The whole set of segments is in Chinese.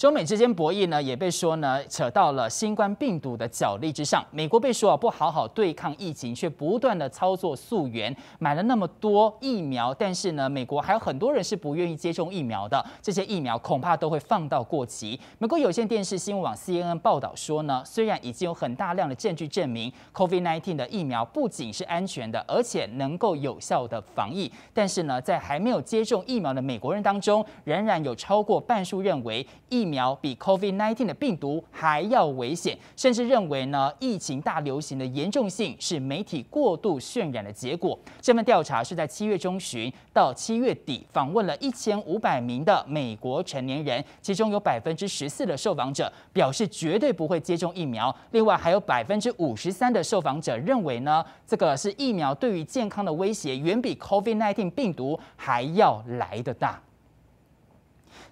中美之间博弈呢，也被说呢扯到了新冠病毒的角力之上。美国被说啊不好好对抗疫情，却不断的操作溯源，买了那么多疫苗，但是呢，美国还有很多人是不愿意接种疫苗的。这些疫苗恐怕都会放到过期。美国有线电视新闻网 CNN 报道说呢，虽然已经有很大量的证据证明 Covid nineteen 的疫苗不仅是安全的，而且能够有效的防疫，但是呢，在还没有接种疫苗的美国人当中，仍然有超过半数认为疫苗比 COVID-19 的病毒还要危险，甚至认为呢，疫情大流行的严重性是媒体过度渲染的结果。这份调查是在七月中旬到七月底访问了一千五百名的美国成年人，其中有百分之十四的受访者表示绝对不会接种疫苗，另外还有百分之五十三的受访者认为呢，这个是疫苗对于健康的威胁远比 COVID-19 病毒还要来得大。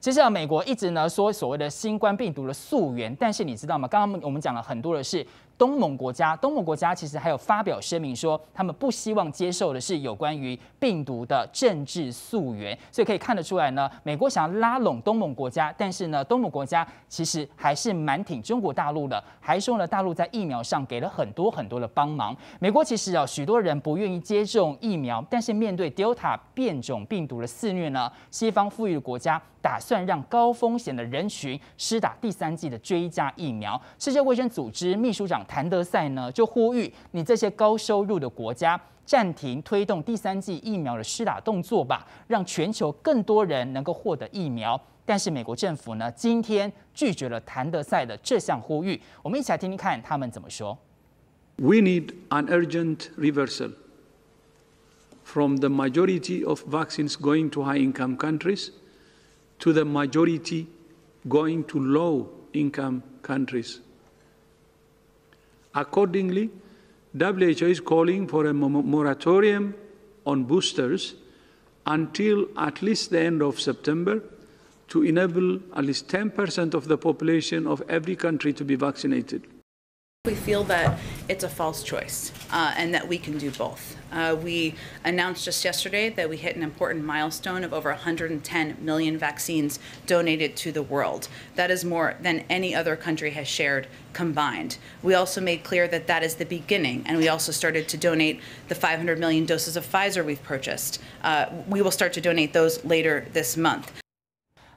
其实啊，美国一直呢说所谓的新冠病毒的溯源，但是你知道吗？刚刚我们讲了很多的是。东盟国家，东盟国家其实还有发表声明说，他们不希望接受的是有关于病毒的政治溯源。所以可以看得出来呢，美国想要拉拢东盟国家，但是呢，东盟国家其实还是蛮挺中国大陆的，还说呢，大陆在疫苗上给了很多很多的帮忙。美国其实啊，许多人不愿意接种疫苗，但是面对 Delta 变种病毒的肆虐呢，西方富裕的国家打算让高风险的人群施打第三剂的追加疫苗。世界卫生组织秘书长。谭德赛呢就呼吁你这些高收入的国家暂停推动第三季疫苗的施打动作吧，让全球更多人能够获得疫苗。但是美国政府呢今天拒绝了谭德赛的这项呼吁。我们一起来听听看他们怎么说。We need an urgent reversal from the majority of vaccines going to high-income countries to the majority going to low-income countries. Accordingly, WHO is calling for a moratorium on boosters until at least the end of September to enable at least 10% of the population of every country to be vaccinated. We feel that it's a false choice uh, and that we can do both. Uh, we announced just yesterday that we hit an important milestone of over 110 million vaccines donated to the world. That is more than any other country has shared combined. We also made clear that that is the beginning, and we also started to donate the 500 million doses of Pfizer we've purchased. Uh, we will start to donate those later this month.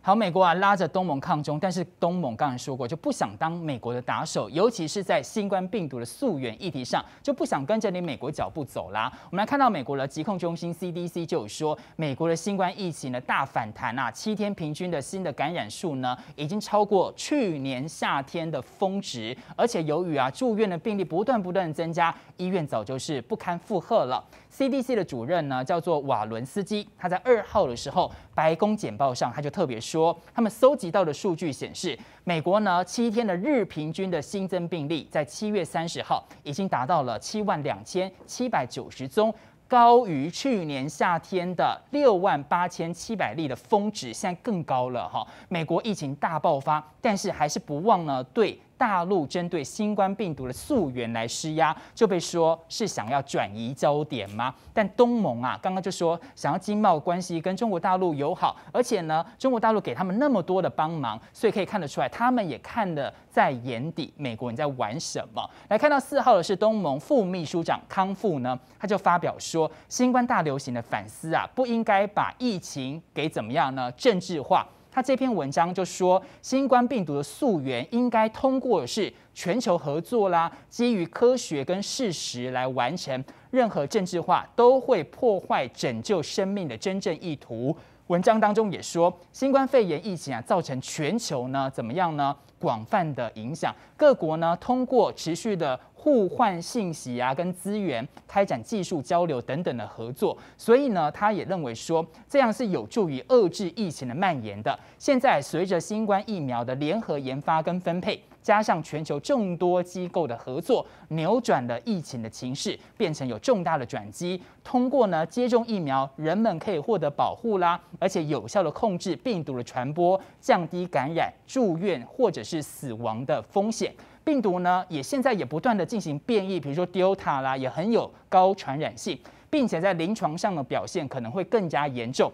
好，美国啊拉着东盟抗中，但是东盟刚才说过就不想当美国的打手，尤其是在新冠病毒的溯源议题上，就不想跟着你美国脚步走啦。我们来看到美国的疾控中心 CDC 就有说，美国的新冠疫情呢大反弹啊，七天平均的新的感染数呢已经超过去年夏天的峰值，而且由于啊住院的病例不断不断增加，医院早就是不堪负荷了。CDC 的主任呢，叫做瓦伦斯基。他在二号的时候，白宫简报上他就特别说，他们搜集到的数据显示，美国呢七天的日平均的新增病例，在七月三十号已经达到了七万两千七百九十宗，高于去年夏天的六万八千七百例的峰值，现在更高了哈。美国疫情大爆发，但是还是不忘呢对。大陆针对新冠病毒的溯源来施压，就被说是想要转移焦点吗？但东盟啊，刚刚就说想要经贸关系跟中国大陆友好，而且呢，中国大陆给他们那么多的帮忙，所以可以看得出来，他们也看得在眼底，美国人在玩什么？来看到四号的是东盟副秘书长康富呢，他就发表说，新冠大流行的反思啊，不应该把疫情给怎么样呢？政治化。他这篇文章就说，新冠病毒的溯源应该通过是全球合作啦，基于科学跟事实来完成，任何政治化都会破坏拯救生命的真正意图。文章当中也说，新冠肺炎疫情啊，造成全球呢怎么样呢？广泛的影响，各国呢通过持续的互换信息啊，跟资源，开展技术交流等等的合作，所以呢，他也认为说，这样是有助于遏制疫情的蔓延的。现在随着新冠疫苗的联合研发跟分配。加上全球众多机构的合作，扭转了疫情的情势，变成有重大的转机。通过呢接种疫苗，人们可以获得保护啦，而且有效的控制病毒的传播，降低感染、住院或者是死亡的风险。病毒呢也现在也不断的进行变异，比如说 Delta 啦，也很有高传染性，并且在临床上的表现可能会更加严重。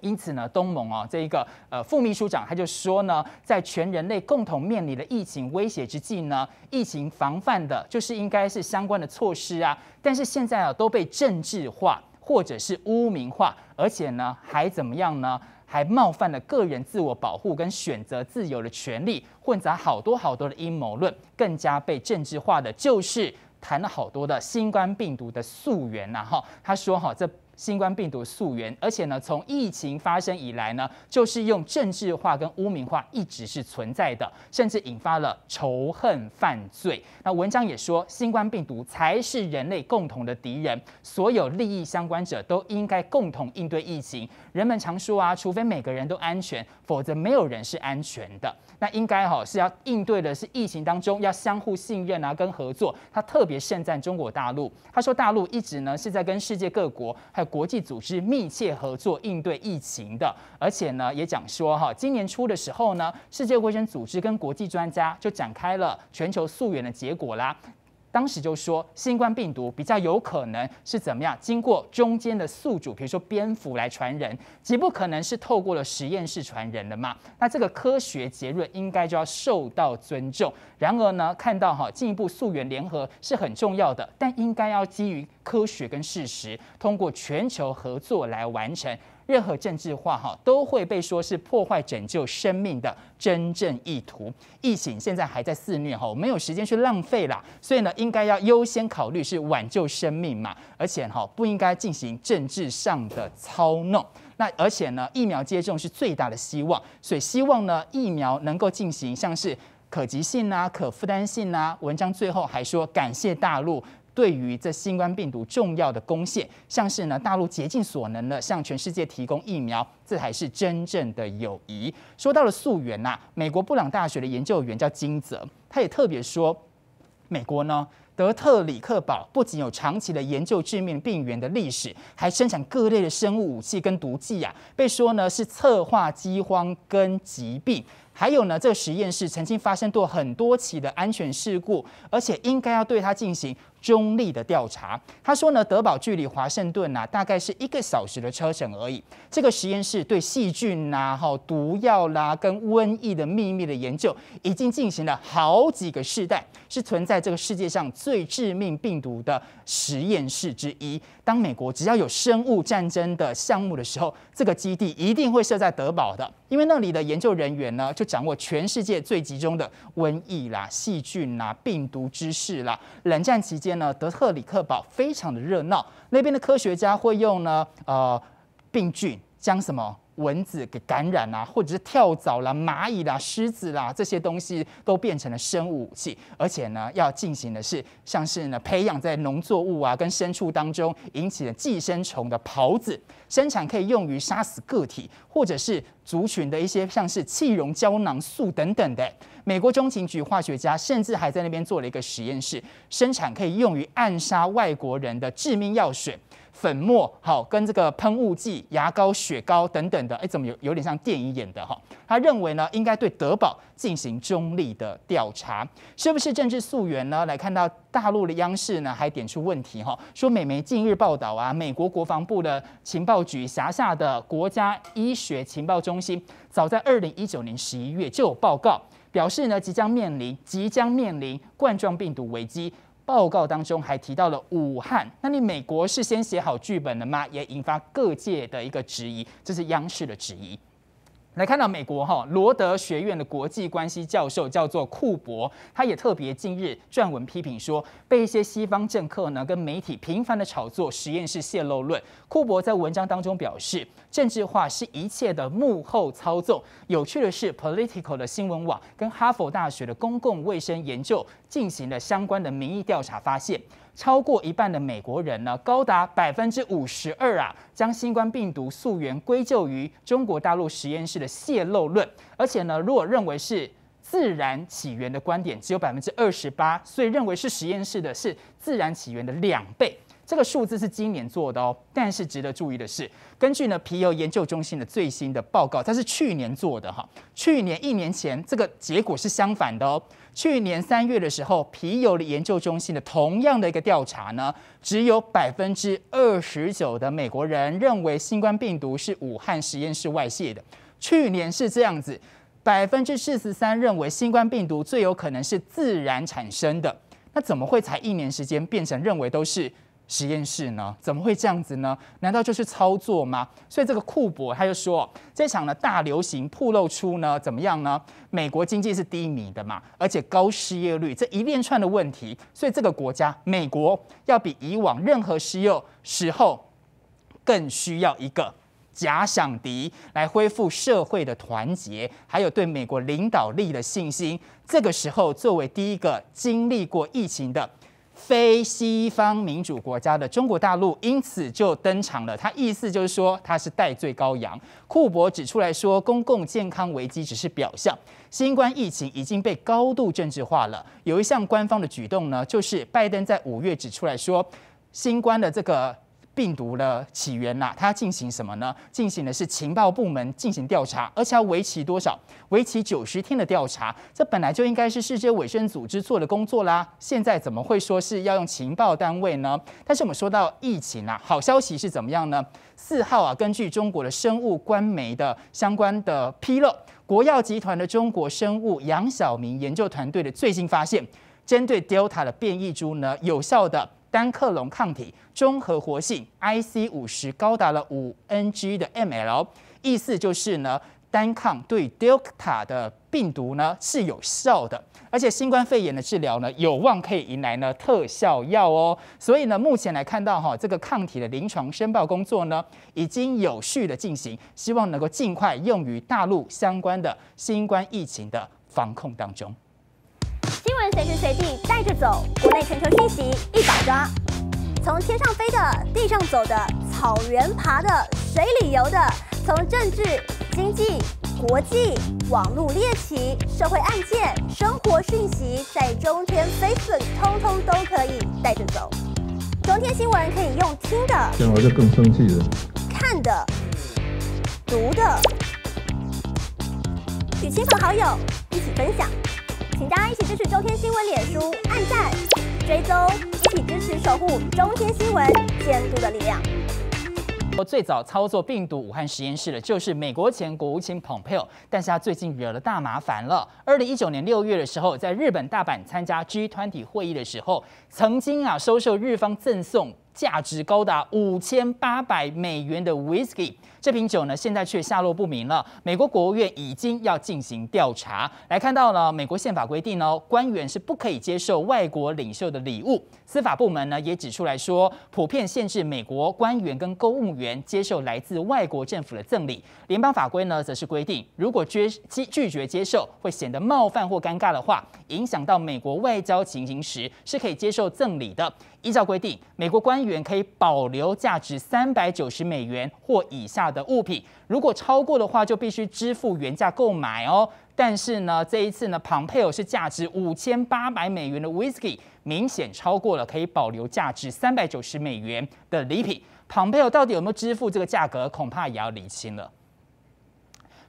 因此呢，东盟啊，这一个呃副秘书长他就说呢，在全人类共同面临的疫情威胁之际呢，疫情防范的就是应该是相关的措施啊，但是现在啊都被政治化或者是污名化，而且呢还怎么样呢？还冒犯了个人自我保护跟选择自由的权利，混杂好多好多的阴谋论，更加被政治化的就是谈了好多的新冠病毒的溯源呐哈，他说哈这。新冠病毒溯源，而且呢，从疫情发生以来呢，就是用政治化跟污名化一直是存在的，甚至引发了仇恨犯罪。那文章也说，新冠病毒才是人类共同的敌人，所有利益相关者都应该共同应对疫情。人们常说啊，除非每个人都安全，否则没有人是安全的。那应该哈是要应对的是疫情当中要相互信任啊，跟合作。他特别盛赞中国大陆，他说大陆一直呢是在跟世界各国还有。国际组织密切合作应对疫情的，而且呢，也讲说哈，今年初的时候呢，世界卫生组织跟国际专家就展开了全球溯源的结果啦。当时就说新冠病毒比较有可能是怎么样，经过中间的宿主，比如说蝙蝠来传人，极不可能是透过了实验室传人的嘛。那这个科学结论应该就要受到尊重。然而呢，看到哈进一步溯源联合是很重要的，但应该要基于科学跟事实，通过全球合作来完成。任何政治化哈都会被说是破坏拯救生命的真正意图。疫情现在还在肆虐哈，没有时间去浪费啦，所以呢，应该要优先考虑是挽救生命嘛，而且哈不应该进行政治上的操弄。那而且呢，疫苗接种是最大的希望，所以希望呢疫苗能够进行像是可及性啊、可负担性啊。文章最后还说感谢大陆。对于这新冠病毒重要的贡献，像是呢，大陆竭尽所能的向全世界提供疫苗，这才是真正的友谊。说到了溯源呐，美国布朗大学的研究员叫金泽，他也特别说，美国呢，德特里克堡不仅有长期的研究致命病源的历史，还生产各类的生物武器跟毒剂啊，被说呢是策划饥荒跟疾病。还有呢，这个实验室曾经发生过很多起的安全事故，而且应该要对它进行中立的调查。他说呢，德堡距离华盛顿呐，大概是一个小时的车程而已。这个实验室对细菌呐、哈毒药啦、跟瘟疫的秘密的研究，已经进行了好几个世代，是存在这个世界上最致命病毒的实验室之一。当美国只要有生物战争的项目的时候，这个基地一定会设在德堡的，因为那里的研究人员呢，就掌握全世界最集中的瘟疫啦、细菌啦、病毒知识啦。冷战期间呢，德特里克堡非常的热闹，那边的科学家会用呢呃病菌将什么？蚊子给感染啦，或者是跳蚤啦、蚂蚁啦、狮子啦这些东西都变成了生物武器，而且呢，要进行的是像是呢培养在农作物啊、跟牲畜当中引起的寄生虫的袍子，生产可以用于杀死个体或者是族群的一些像是气溶胶囊素等等的。美国中情局化学家甚至还在那边做了一个实验室，生产可以用于暗杀外国人的致命药水。粉末好，跟这个喷雾剂、牙膏、雪糕等等的，哎，怎么有有点像电影演的哈？他认为呢，应该对德保进行中立的调查，是不是政治溯源呢？来看到大陆的央视呢，还点出问题哈，说美媒近日报道啊，美国国防部的情报局辖下的国家医学情报中心，早在二零一九年十一月就有报告表示呢，即将面临即将面临冠状病毒危机。报告当中还提到了武汉，那你美国是先写好剧本了吗？也引发各界的一个质疑，这是央视的质疑。来看到美国哈罗德学院的国际关系教授叫做库伯，他也特别近日撰文批评说，被一些西方政客呢跟媒体频繁的炒作实验室泄露论。库伯在文章当中表示，政治化是一切的幕后操纵。有趣的是，Political 的新闻网跟哈佛大学的公共卫生研究进行了相关的民意调查，发现。超过一半的美国人呢，高达百分之五十二啊，将新冠病毒溯源归咎于中国大陆实验室的泄露论。而且呢，如果认为是自然起源的观点只有百分之二十八，所以认为是实验室的是自然起源的两倍。这个数字是今年做的哦，但是值得注意的是，根据呢皮尤研究中心的最新的报告，它是去年做的哈，去年一年前这个结果是相反的哦。去年三月的时候，皮尤的研究中心的同样的一个调查呢，只有百分之二十九的美国人认为新冠病毒是武汉实验室外泄的。去年是这样子，百分之四十三认为新冠病毒最有可能是自然产生的。那怎么会才一年时间变成认为都是？实验室呢？怎么会这样子呢？难道就是操作吗？所以这个库伯他就说，这场呢大流行曝露出呢怎么样呢？美国经济是低迷的嘛，而且高失业率，这一连串的问题，所以这个国家美国要比以往任何时又时候更需要一个假想敌来恢复社会的团结，还有对美国领导力的信心。这个时候，作为第一个经历过疫情的。非西方民主国家的中国大陆，因此就登场了。他意思就是说，他是戴罪羔羊。库伯指出来说，公共健康危机只是表象，新冠疫情已经被高度政治化了。有一项官方的举动呢，就是拜登在五月指出来说，新冠的这个。病毒的起源呐，它进行什么呢？进行的是情报部门进行调查，而且要为期多少？为期九十天的调查。这本来就应该是世界卫生组织做的工作啦。现在怎么会说是要用情报单位呢？但是我们说到疫情啊，好消息是怎么样呢？四号啊，根据中国的生物官媒的相关的披露，国药集团的中国生物杨晓明研究团队的最新发现，针对 Delta 的变异株呢，有效的。单克隆抗体中和活性 I C 五十高达了五 n g 的 m l，意思就是呢，单抗对 Delta 的病毒呢是有效的，而且新冠肺炎的治疗呢有望可以迎来呢特效药哦。所以呢，目前来看到哈，这个抗体的临床申报工作呢已经有序的进行，希望能够尽快用于大陆相关的新冠疫情的防控当中。随时随地带着走，国内全球讯息一把抓。从天上飞的、地上走的、草原爬的、水里游的，从政治、经济、国际、网络猎奇、社会案件、生活讯息，在中天 Facebook 通通都可以带着走。中天新闻可以用听的、就更生气了。看的、读的，与亲朋好友一起分享。请大家一起支持《中天新闻》脸书按赞、追踪，一起支持守护《中天新闻》监督的力量。我最早操作病毒武汉实验室的，就是美国前国务卿 Pompeo，但是他最近惹了大麻烦了。二零一九年六月的时候，在日本大阪参加 G 团体会议的时候，曾经啊收受日方赠送。价值高达五千八百美元的 whisky，这瓶酒呢，现在却下落不明了。美国国务院已经要进行调查。来看到了美国宪法规定呢，官员是不可以接受外国领袖的礼物。司法部门呢也指出来说，普遍限制美国官员跟公务员接受来自外国政府的赠礼。联邦法规呢，则是规定，如果拒拒绝接受会显得冒犯或尴尬的话，影响到美国外交情形时，是可以接受赠礼的。依照规定，美国官员。元可以保留价值三百九十美元或以下的物品，如果超过的话就必须支付原价购买哦。但是呢，这一次呢，庞佩尔是价值五千八百美元的 whisky，明显超过了可以保留价值三百九十美元的礼品。庞佩尔到底有没有支付这个价格，恐怕也要理清了。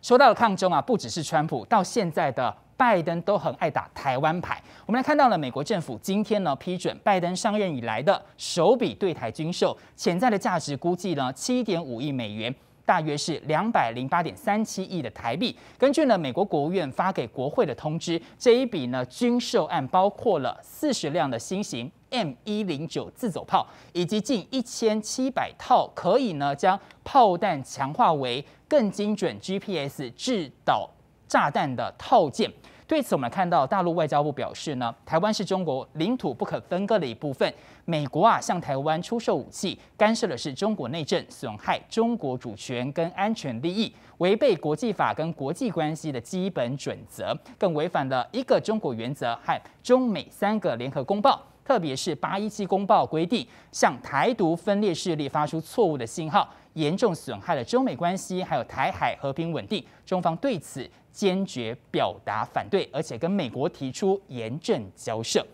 说到抗中啊，不只是川普，到现在的。拜登都很爱打台湾牌。我们来看到了美国政府今天呢批准拜登上任以来的首笔对台军售，潜在的价值估计呢七点五亿美元，大约是两百零八点三七亿的台币。根据呢美国国务院发给国会的通知，这一笔呢军售案包括了四十辆的新型 M 一零九自走炮，以及近一千七百套可以呢将炮弹强化为更精准 GPS 制导。炸弹的套件，对此我们看到大陆外交部表示呢，台湾是中国领土不可分割的一部分。美国啊向台湾出售武器，干涉的是中国内政，损害中国主权跟安全利益，违背国际法跟国际关系的基本准则，更违反了一个中国原则和中美三个联合公报，特别是八一七公报规定，向台独分裂势力发出错误的信号，严重损害了中美关系，还有台海和平稳定。中方对此。坚决表达反对，而且跟美国提出严正交涉。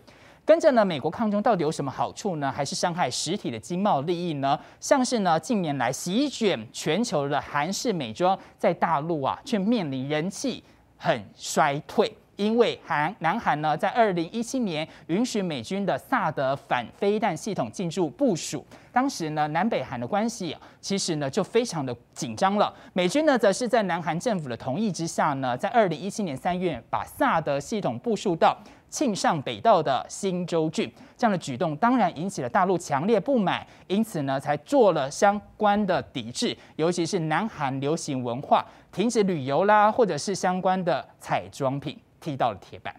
跟着呢，美国抗争到底有什么好处呢？还是伤害实体的经贸利益呢？像是呢，近年来席卷全球的韩式美妆，在大陆啊，却面临人气很衰退。因为韩南韩呢，在二零一七年允许美军的萨德反飞弹系统进驻部署，当时呢，南北韩的关系其实呢就非常的紧张了。美军呢，则是在南韩政府的同意之下呢，在二零一七年三月把萨德系统部署到庆尚北道的新州郡。这样的举动当然引起了大陆强烈不满，因此呢，才做了相关的抵制，尤其是南韩流行文化停止旅游啦，或者是相关的彩妆品。踢到了铁板。